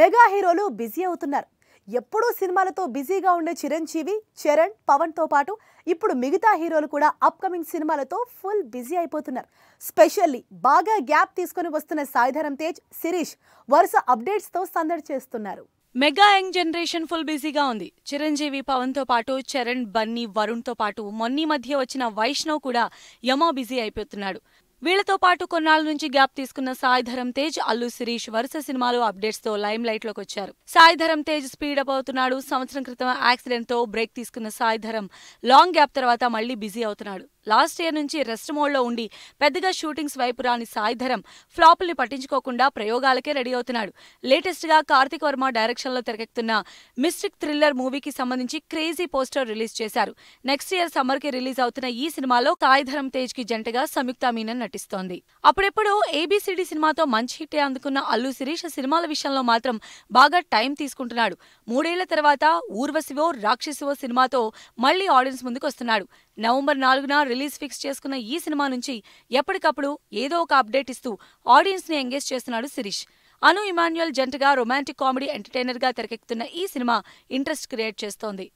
mega హీరోలు busy అవుతున్నారు ఎప్పుడూ సినిమాలతో బిజీగా ఉండే చిరంజీవి చరణ్ పవన్తో పాటు ఇప్పుడు మిగతా హీరోలు కూడా అప్కమింగ్ సినిమాలతో ఫుల్ బిజీ అయిపోతున్నారు స్పెషల్లీ బాగా గ్యాప్ తీసుకొని వస్తున్న సాయిధరం తేజ్ శిరీష్ వరుస అప్డేట్స్తో సందడి చేస్తున్నారు మెగా యంగ్ జనరేషన్ ఫుల్ బిజీగా ఉంది చిరంజీవి పవన్తో పాటు చరణ్ బన్నీ వరుణ్తో పాటు మొన్నీ మధ్య వచ్చిన వైష్ణవ్ కూడా యమా బిజీ అయిపోతున్నాడు వీళ్లతో పాటు కొన్నాళ్ళ నుంచి గ్యాప్ తీసుకున్న సాయి తేజ్ అల్లు శిరీష్ వరుస సినిమాలు అప్డేట్స్ తో లైమ్ లైట్ లోకి వచ్చారు సాయి తేజ్ స్పీడ్ అప్ అవుతున్నాడు సంవత్సరం క్రితం యాక్సిడెంట్ తో బ్రేక్ తీసుకున్న సాయి లాంగ్ గ్యాప్ తర్వాత మళ్లీ బిజీ అవుతున్నాడు లాస్ట్ ఇయర్ నుంచి రెస్ట్ మోడ్లో ఉండి పెద్దగా షూటింగ్స్ వైపు రాని సాయిధరం ఫ్లాపుల్ని పట్టించుకోకుండా ప్రయోగాలకే రెడీ అవుతున్నాడు లేటెస్ట్గా కార్తిక్ వర్మ డైరెక్షన్లో తెరకెక్కుతున్న మిస్టిక్ థ్రిల్లర్ మూవీకి సంబంధించి క్రేజీ పోస్టర్ రిలీజ్ చేశారు నెక్స్ట్ ఇయర్ సమ్మర్కి రిలీజ్ అవుతున్న ఈ సినిమాలో సాయిధరం తేజ్కి జంటగా సంయుక్త మీనన్ నటిస్తోంది అప్పుడెప్పుడో ఏబీసీడీ సినిమాతో మంచి హిట్ అందుకున్న అల్లు శిరీష్ సినిమాల విషయంలో మాత్రం బాగా టైం తీసుకుంటున్నాడు మూడేళ్ల తర్వాత ఊర్వశివో రాక్షసివో సినిమాతో మళ్లీ ఆడియన్స్ ముందుకు వస్తున్నాడు నవంబర్ నాలుగున రిలీజ్ ఫిక్స్ చేసుకున్న ఈ సినిమా నుంచి ఎప్పటికప్పుడు ఏదో ఒక అప్డేట్ ఇస్తూ ఆడియన్స్ ని ఎంగేజ్ చేస్తున్నాడు శిరీష్ అను ఇమాన్యుయల్ జంటగా రొమాంటిక్ కామెడీ ఎంటర్టైనర్ గా తెరకెక్కుతున్న ఈ సినిమా ఇంట్రెస్ట్ క్రియేట్ చేస్తోంది